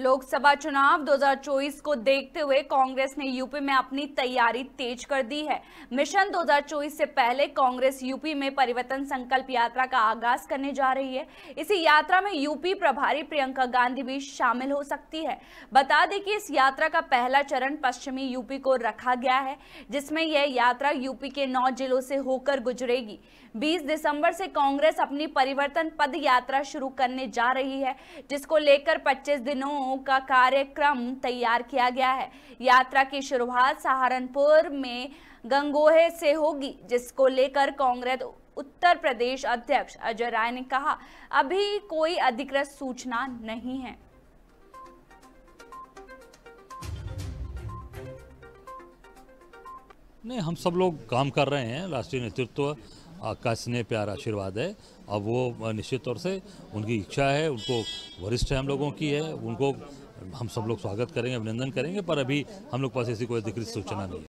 लोकसभा चुनाव 2024 को देखते हुए कांग्रेस ने यूपी में अपनी तैयारी तेज कर दी है मिशन 2024 से पहले कांग्रेस यूपी में परिवर्तन संकल्प यात्रा का आगाज करने जा रही है इसी यात्रा में यूपी प्रभारी प्रियंका गांधी भी शामिल हो सकती है बता दें कि इस यात्रा का पहला चरण पश्चिमी यूपी को रखा गया है जिसमें यह यात्रा यूपी के नौ जिलों से होकर गुजरेगी बीस दिसंबर से कांग्रेस अपनी परिवर्तन पद यात्रा शुरू करने जा रही है जिसको लेकर पच्चीस दिनों कार्यक्रमों का कार्यक्रम तैयार किया गया है यात्रा की शुरुआत सहारनपुर में गंगोहे से होगी जिसको लेकर कांग्रेस उत्तर प्रदेश अध्यक्ष अजय राय ने कहा अभी कोई अधिकृत सूचना नहीं है नहीं हम सब लोग काम कर रहे हैं राष्ट्रीय नेतृत्व आकाश स्नेह प्यार आशीर्वाद है अब वो निश्चित तौर से उनकी इच्छा है उनको वरिष्ठ हम लोगों की है उनको हम सब लोग स्वागत करेंगे अभिनंदन करेंगे पर अभी हम लोग पास ऐसी कोई अधिकृत सूचना नहीं है